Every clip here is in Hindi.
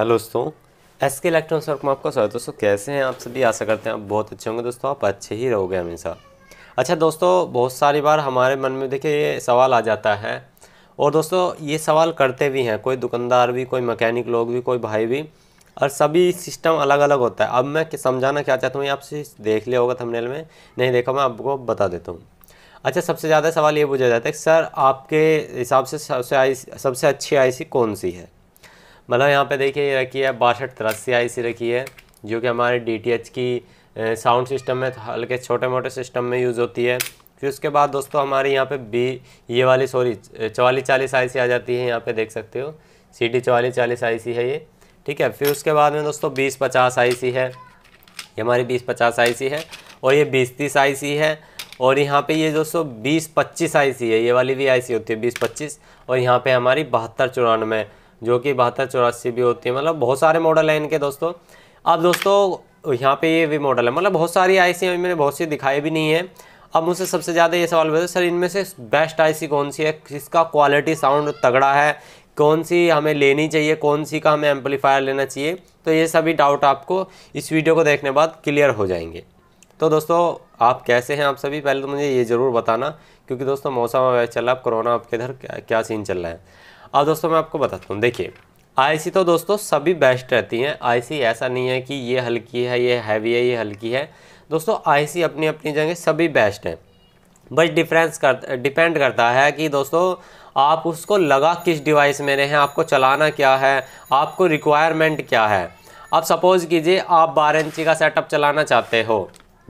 हेलो दोस्तों एस के इलेक्ट्रॉनिक्स वर्क में आपका स्वागत दोस्तों कैसे हैं आप सभी आशा करते हैं आप बहुत अच्छे होंगे दोस्तों आप अच्छे ही रहोगे हमेशा अच्छा दोस्तों बहुत सारी बार हमारे मन में देखिए ये सवाल आ जाता है और दोस्तों ये सवाल करते भी हैं कोई दुकानदार भी कोई मकैनिक लोग भी कोई भाई भी और सभी सिस्टम अलग अलग होता है अब मैं समझाना क्या चाहता हूँ ये आपसे देख लिया होगा थमनेल में नहीं देखा मैं आपको बता देता हूँ अच्छा सबसे ज़्यादा सवाल ये पूछा जाता है कि सर आपके हिसाब से सबसे आई सबसे अच्छी आईसी कौन सी है मतलब यहाँ पे देखिए ये रखी है बासठ तिरासी आई सी रखी है जो कि हमारे डी की साउंड सिस्टम में हल्के छोटे मोटे सिस्टम में यूज़ होती है फिर उसके बाद दोस्तों हमारे यहाँ पे बी ये वाली सॉरी चवालीस चालीस आई आ जाती है यहाँ पे देख सकते हो सी डी चवालीस चालीस आई है ये ठीक है फिर उसके बाद में दोस्तों बीस पचास आई है ये हमारी बीस पचास आई है और ये बीस तीस आई है और यहाँ पे ये दोस्तों बीस पच्चीस आई है ये वाली भी आई होती है बीस पच्चीस और यहाँ पर हमारी बहत्तर चौरानवे जो कि बहत्तर चौरासी भी होती है मतलब बहुत सारे मॉडल हैं इनके दोस्तों अब दोस्तों यहाँ पे ये भी मॉडल है मतलब बहुत सारी आई सी मैंने बहुत सी दिखाई भी नहीं है अब मुझसे सबसे ज़्यादा ये सवाल पूछा सर इनमें से बेस्ट आईसी कौन सी है किसका क्वालिटी साउंड तगड़ा है कौन सी हमें लेनी चाहिए कौन सी का हमें एम्पलीफायर लेना चाहिए तो ये सभी डाउट आपको इस वीडियो को देखने बाद क्लियर हो जाएंगे तो दोस्तों आप कैसे हैं आप सभी पहले तो मुझे ये ज़रूर बताना क्योंकि दोस्तों मौसम वगैरह चल रहा है कोरोना आपके इधर क्या, क्या सीन चल रहा है अब दोस्तों मैं आपको बताता हूँ देखिए आईसी तो दोस्तों सभी बेस्ट रहती हैं आईसी ऐसा नहीं है कि ये हल्की है ये हैवी है ये हल्की है दोस्तों आईसी अपनी अपनी जगह सभी बेस्ट हैं बस डिफरेंस कर डिपेंड करता है कि दोस्तों आप उसको लगा किस डिवाइस में रहे हैं आपको चलाना क्या है आपको रिक्वायरमेंट क्या है अब सपोज़ कीजिए आप बारह इंची का सेटअप चलाना चाहते हो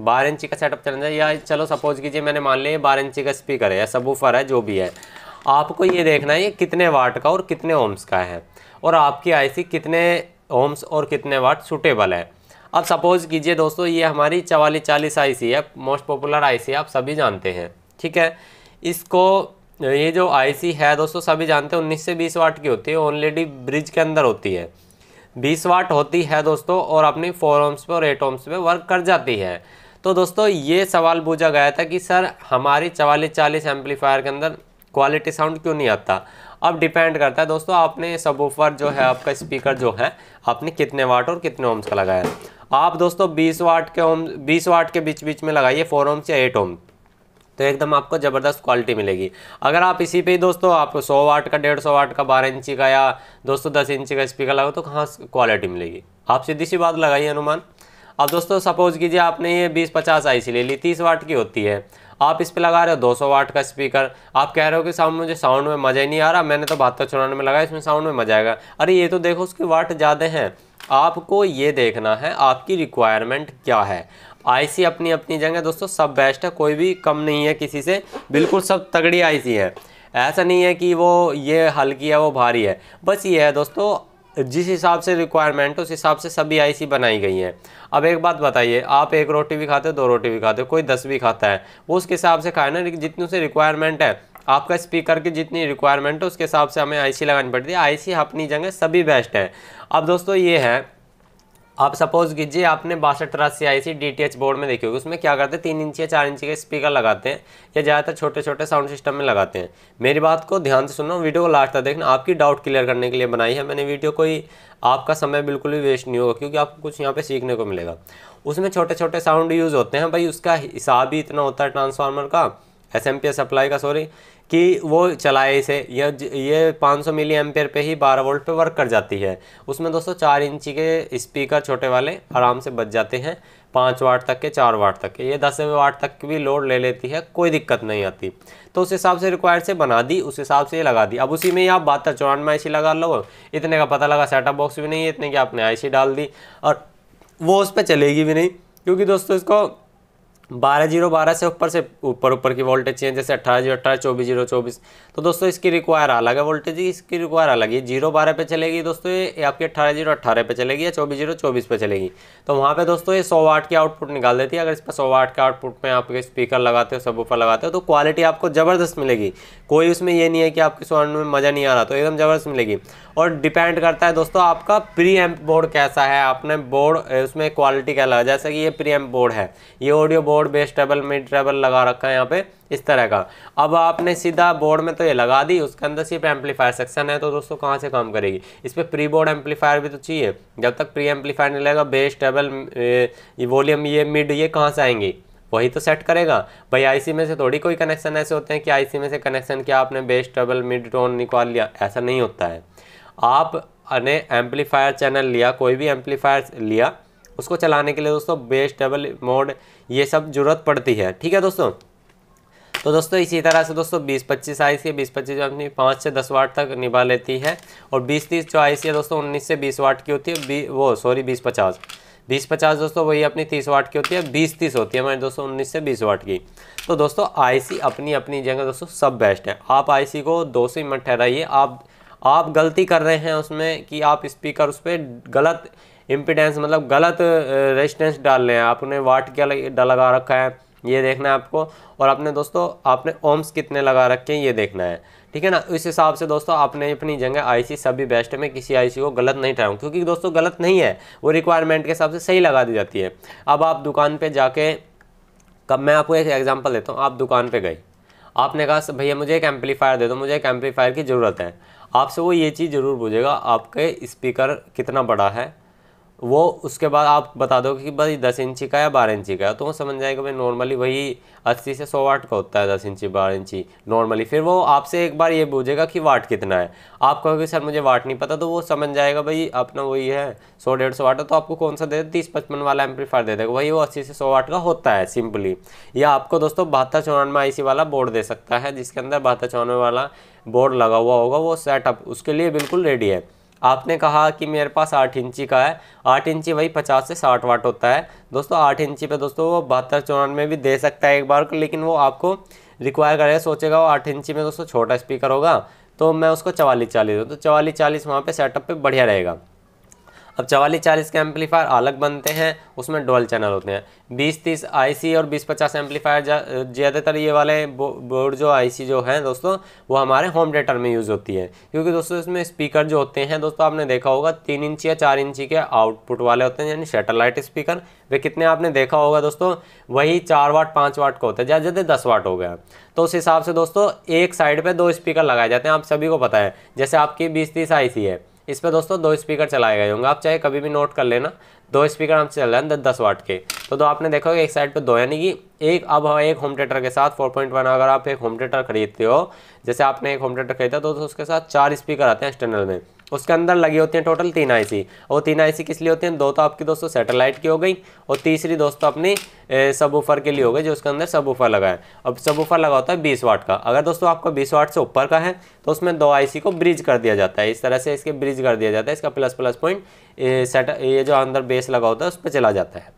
बारह इंची का सेटअप चलाना या चलो सपोज़ कीजिए मैंने मान लिया बारह इंची का स्पीकर है या सबूफर है जो भी है आपको ये देखना है ये कितने वाट का और कितने ओम्स का है और आपकी आईसी कितने ओम्स और कितने वाट सूटेबल है अब सपोज़ कीजिए दोस्तों ये हमारी चवालीस चालीस आई सी है मोस्ट पॉपुलर आई सी आप सभी जानते हैं ठीक है इसको ये जो आई सी है दोस्तों सभी जानते हैं उन्नीस से बीस वाट की होती है ऑलरेडी ब्रिज के अंदर होती है बीस वाट होती है दोस्तों और अपनी फोर ओम्स पे और एट ओम्स पे वर्क कर जाती है तो दोस्तों ये सवाल पूछा गया था कि सर हमारी चवालीस चालीस एम्पलीफायर के अंदर क्वालिटी साउंड क्यों नहीं आता अब डिपेंड करता है दोस्तों आपने सबवूफर जो है आपका स्पीकर जो है आपने कितने वाट और कितने ओम्स का लगाया आप दोस्तों 20 वाट के ओम 20 वाट के बीच बीच में लगाइए 4 ओम्स या 8 ओम तो एकदम आपको ज़बरदस्त क्वालिटी मिलेगी अगर आप इसी पे ही दोस्तों आप 100 वाट का 150 वाट का 12 इंची का या दोस्तों दस इंची का स्पीकर लगाओ तो कहाँ क्वालिटी मिलेगी आप सीधी सी बात लगाइए अनुमान अब दोस्तों सपोज़ कीजिए आपने ये बीस पचास आई सी ले ली तीस वाट की होती है आप इस पर लगा रहे हो दो सौ वाट का स्पीकर आप कह रहे हो कि साउंड मुझे साउंड में मज़ा ही नहीं आ रहा मैंने तो बहत्तर तो चौरानवे में लगाया इसमें साउंड में मज़ा आएगा अरे ये तो देखो उसकी वाट ज़्यादा हैं आपको ये देखना है आपकी रिक्वायरमेंट क्या है आईसी अपनी अपनी जगह दोस्तों सब बेस्ट है कोई भी कम नहीं है किसी से बिल्कुल सब तगड़ी आईसी है ऐसा नहीं है कि वो ये हल्की है वो भारी है बस ये है दोस्तों जिस हिसाब से रिक्वायरमेंट उस हिसाब से सभी आईसी बनाई गई हैं अब एक बात बताइए आप एक रोटी भी खाते हो दो रोटी भी खाते हो कोई दस भी खाता है वो उसके हिसाब से खाए ना जितनी उसे रिक्वायरमेंट है आपका स्पीकर की जितनी रिक्वायरमेंट है उसके हिसाब से हमें आईसी लगानी पड़ती है आईसी अपनी जगह सभी बेस्ट है अब दोस्तों ये है आप सपोज़ कीजिए आपने बासठ तिरासी आई सी डी बोर्ड में देखी होगी उसमें क्या करते हैं तीन इंच या चार इंच के स्पीकर लगाते हैं या ज़्यादातर छोटे छोटे साउंड सिस्टम में लगाते हैं मेरी बात को ध्यान से सुनो वीडियो को लास्ट तक देखना आपकी डाउट क्लियर करने के लिए बनाई है मैंने वीडियो कोई आपका समय बिल्कुल भी वेस्ट नहीं होगा क्योंकि आपको कुछ यहाँ पर सीखने को मिलेगा उसमें छोटे छोटे साउंड यूज़ होते हैं भाई उसका हिसाब ही इतना होता है ट्रांसफार्मर का S M P S supply का सॉरी कि वो चलाए इसे यह ये 500 सौ मिली एम्पेयर पर ही 12 वोल्ट पे वर्क कर जाती है उसमें दोस्तों चार इंची के स्पीकर छोटे वाले आराम से बच जाते हैं पाँच वाट तक के चार वाट तक के ये दस वाट तक की भी लोड ले लेती है कोई दिक्कत नहीं आती तो उस हिसाब से रिक्वायर से बना दी उस हिसाब से ये लगा दी अब उसी में ही आप बहत्तर चौरानवे आई लगा लो इतने का पता लगा सेटअप बॉक्स भी नहीं है इतने की आपने आई डाल दी और वो उस पर चलेगी भी नहीं क्योंकि दोस्तों इसको बारह जीरो बारह से ऊपर से ऊपर ऊपर की वोल्टेज चाहिए जैसे अट्ठारह जीरो अट्ठारह चौबीस जीरो चौबीस तो दोस्तों इसकी रिक्वायर अलग है वोल्टेज इसकी रिक्वायर अलग है जीरो बारह पे चलेगी दोस्तों ये आपकी अट्ठारह जीरो अट्ठारह पे चलेगी या चौबीस जीरो चौबीस पे चलेगी तो वहाँ पे दोस्तों ये सौ वाट की आउटपुट निकाल देती है अगर इस पर सौ वाट के आउटपुट में आपके स्पीकर लगाते हो सब ऊपर लगाते हो तो क्वालिटी आपको ज़बरदस्त मिलेगी कोई उसमें ये नहीं है कि आपके साउंड में मज़ा नहीं आ रहा तो एकदम ज़बरदस्त मिलेगी और डिपेंड करता है दोस्तों आपका प्री एम्प बोर्ड कैसा है आपने बोर्ड उसमें क्वालिटी क्या लगा जैसे कि ये प्री एम्प बोर्ड है ये audio board board bass treble mid treble लगा रखा है यहाँ पे इस तरह का अब आपने सीधा बोर्ड में तो ये लगा दी उसके अंदर सिर्फ एम्पलीफायर सेक्शन है तो दोस्तों कहाँ से काम करेगी इस पर प्री बोर्ड एम्पलीफायर भी तो चाहिए जब तक प्री एम्पलीफायर नहीं लगेगा बेस टेबल वॉल्यूम ये मिड ये कहाँ से आएंगी वही तो सेट करेगा भाई आईसी में से थोड़ी कोई कनेक्शन ऐसे होते हैं कि आईसी में से कनेक्शन क्या आपने बेस टेबल मिड टोन निकाल लिया ऐसा नहीं होता है आप ने एम्पलीफायर चैनल लिया कोई भी एम्पलीफायर लिया उसको चलाने के लिए दोस्तों बेस टेबल मोड ये सब ज़रूरत पड़ती है ठीक है दोस्तों तो दोस्तों इसी तरह से दोस्तों 20 पच्चीस आई सी बीस पच्चीस अपनी पाँच से 10 वाट तक निभा लेती है और 20 तीस जो सी है दोस्तों 19 से 20 वाट की होती है बी वो सॉरी 20 पचास बीस पचास दोस्तों वही अपनी 30 वाट की होती है 20 तीस होती है हमारे दोस्तों 19 से 20 वाट की तो दोस्तों सी अपनी अपनी जगह दोस्तों सब बेस्ट है आप सी को दो सौ मत ठहराइए आप आप गलती कर रहे हैं उसमें कि आप स्पीकर उस पर गलत इम्पिडेंस मतलब गलत रेजिस्टेंस डाल रहे हैं आपने वाट क्या लगा रखा है ये देखना है आपको और अपने दोस्तों आपने ओम्स कितने लगा रखे हैं ये देखना है ठीक है ना इस हिसाब से दोस्तों आपने अपनी जगह आईसी सभी बेस्ट में किसी आईसी को गलत नहीं ठहराऊँ क्योंकि दोस्तों गलत नहीं है वो रिक्वायरमेंट के हिसाब से सही लगा दी जाती है अब आप दुकान पर जाके कब मैं आपको एक एग्जाम्पल देता हूँ आप दुकान पर गई आपने कहा भैया मुझे एक एम्पलीफायर दे दो मुझे एक एम्पलीफायर की ज़रूरत है आपसे वो ये चीज़ ज़रूर पूछेगा आपके स्पीकर कितना बड़ा है वो उसके बाद आप बता दो कि भाई दस इंची का या बारह इंची का है तो वो समझ जाएगा भाई नॉर्मली वही अस्सी से सौ वाट का होता है दस इंची बारह इंची नॉर्मली फिर वो आपसे एक बार ये पूछेगा कि वाट कितना है आप कहोगे सर मुझे वाट नहीं पता तो वो समझ जाएगा भाई अपना वही है सौ डेढ़ सौ वाट है तो आपको कौन सा दे दे तीस पचपन वाला एम्पलीफायर दे देगा वही वो अस्सी से सौ वाट का होता है सिंपली या आपको दोस्तों बहत्तर चौरानवे आई वाला बोर्ड दे सकता है जिसके अंदर बहत्तर चौरानवे वाला बोर्ड लगा हुआ होगा वो सेटअप उसके लिए बिल्कुल रेडी है आपने कहा कि मेरे पास आठ इंची का है आठ इंची वही पचास से साठ वाट होता है दोस्तों आठ इंची पे दोस्तों वो बहत्तर चौरानवे भी दे सकता है एक बार लेकिन वो आपको रिक्वायर करेगा सोचेगा वो आठ इंची में दोस्तों छोटा स्पीकर होगा तो मैं उसको चवालीस चालीस दूँ तो चवालीस चालीस वहाँ पर सेटअप पर बढ़िया रहेगा अब चवालीस चालीस के एम्पलीफायर अलग बनते हैं उसमें डोल चैनल होते हैं बीस तीस आईसी और बीस पचास एम्पलीफायर ज़्यादातर ये वाले बोर्ड जो आईसी जो हैं दोस्तों वो हमारे होम डेटर में यूज़ होती है क्योंकि दोस्तों इसमें स्पीकर जो होते हैं दोस्तों आपने देखा होगा तीन इंच या चार इंची के आउटपुट वाले होते हैं यानी सेटेलाइट स्पीकर वे कितने आपने देखा होगा दोस्तों वही चार वाट पाँच वाट का होता है ज़्यादा ज़्यादा दस वाट हो गया तो उस हिसाब से दोस्तों एक साइड पर दो स्पीकर लगाए जाते हैं आप सभी को पता है जैसे आपकी बीस तीस आई है इस पर दोस्तों दो स्पीकर चलाए गए होंगे आप चाहे कभी भी नोट कर लेना दो स्पीकर हम चल रहे हैं दस दस वाट के तो दो आपने देखा एक साइड पे दो यानी कि एक अब हाँ, एक होम थिएटर के साथ 4.1 अगर आप एक होम थिएटर खरीदते हो जैसे आपने एक होम थिएटर खरीदा तो, तो उसके साथ चार स्पीकर आते हैं एक्सटर्नल में उसके अंदर लगी होती हैं टोटल तीन आईसी और तीन आईसी किस लिए होती हैं दो तो आपकी दोस्तों सैटेलाइट की हो गई और तीसरी दोस्तों अपनी सब ऊपर के लिए हो गई जो उसके अंदर सब ऊपर लगा है अब सब ऊपर लगा होता है बीस वाट का अगर दोस्तों आपको बीस वाट से ऊपर का है तो उसमें दो आईसी को ब्रिज कर दिया जाता है इस तरह से इसके ब्रिज कर दिया जाता है इसका प्लस प्लस पॉइंट सेट ये जो अंदर बेस लगा होता है उस पर चला जाता है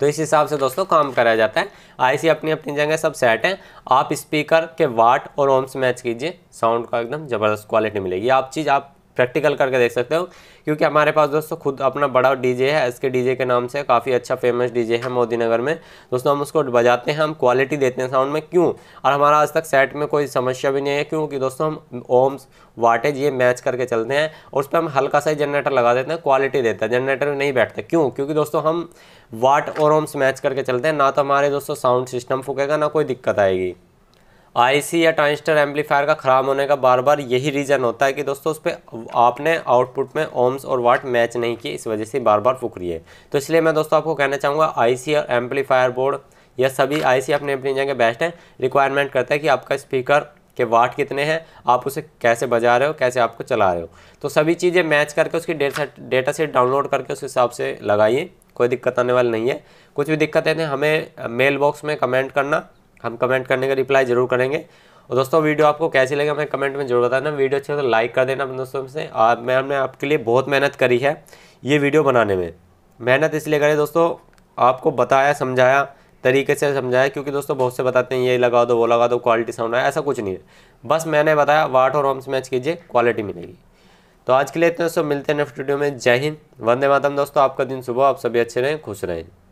तो इस हिसाब से दोस्तों काम कराया जाता है आईसी अपनी अपनी जगह सब सेट है आप स्पीकर के वाट और ओम्स मैच कीजिए साउंड का एकदम ज़बरदस्त क्वालिटी मिलेगी आप चीज़ आप प्रैक्टिकल करके देख सकते हो क्योंकि हमारे पास दोस्तों खुद अपना बड़ा डीजे है एस के डीजे के नाम से काफ़ी अच्छा फेमस डीजे है मोदी नगर में दोस्तों हम उसको बजाते हैं हम क्वालिटी देते हैं साउंड में क्यों और हमारा आज तक सेट में कोई समस्या भी नहीं है क्योंकि दोस्तों हम ओम्स वाटेज ये मैच करके चलते हैं और उस पर हम हल्का सा जनरेटर लगा देते हैं क्वालिटी देता है जनरेटर नहीं बैठता क्यों क्योंकि दोस्तों हम वाट और ओम्स मैच करके चलते हैं ना तो हमारे दोस्तों साउंड सिस्टम फूकेगा ना कोई दिक्कत आएगी आईसी या ट्रांजिस्टर एम्पलीफायर का ख़राब होने का बार बार यही रीज़न होता है कि दोस्तों उस पर आपने आउटपुट में ओम्स और वाट मैच नहीं किए इस वजह से बार बार फुक रही है तो इसलिए मैं दोस्तों आपको कहना चाहूँगा आईसी और एम्पलीफायर बोर्ड या सभी आईसी अपने अपनी जगह बेस्ट हैं रिक्वायरमेंट करता है कि आपका स्पीकर के वाट कितने हैं आप उसे कैसे बजा रहे हो कैसे आपको चला रहे हो तो सभी चीज़ें मैच करके उसकी डेटा डेटा सेट डाउनलोड करके उस हिसाब से लगाइए कोई दिक्कत आने वाली नहीं है कुछ भी दिक्कतें है हमें मेल बॉक्स में कमेंट करना हम कमेंट करने का रिप्लाई जरूर करेंगे और दोस्तों वीडियो आपको कैसी लगे हमें कमेंट में जरूर बताना वीडियो अच्छी तो लाइक कर देना अपने दोस्तों से और मैम ने आपके लिए बहुत मेहनत करी है ये वीडियो बनाने में मेहनत इसलिए करें दोस्तों आपको बताया समझाया तरीके से समझाया क्योंकि दोस्तों बहुत से बताते हैं ये लगा दो वो लगा दो क्वालिटी साउंड आया ऐसा कुछ नहीं है बस मैंने बताया वाट और होम्स मैच कीजिए क्वालिटी मिलेगी तो आज के लिए इतने दोस्तों मिलते हैं नेक्स्ट वीडियो में जय हिंद वंदे मातम दोस्तों आपका दिन सुबह आप सभी अच्छे रहें खुश रहें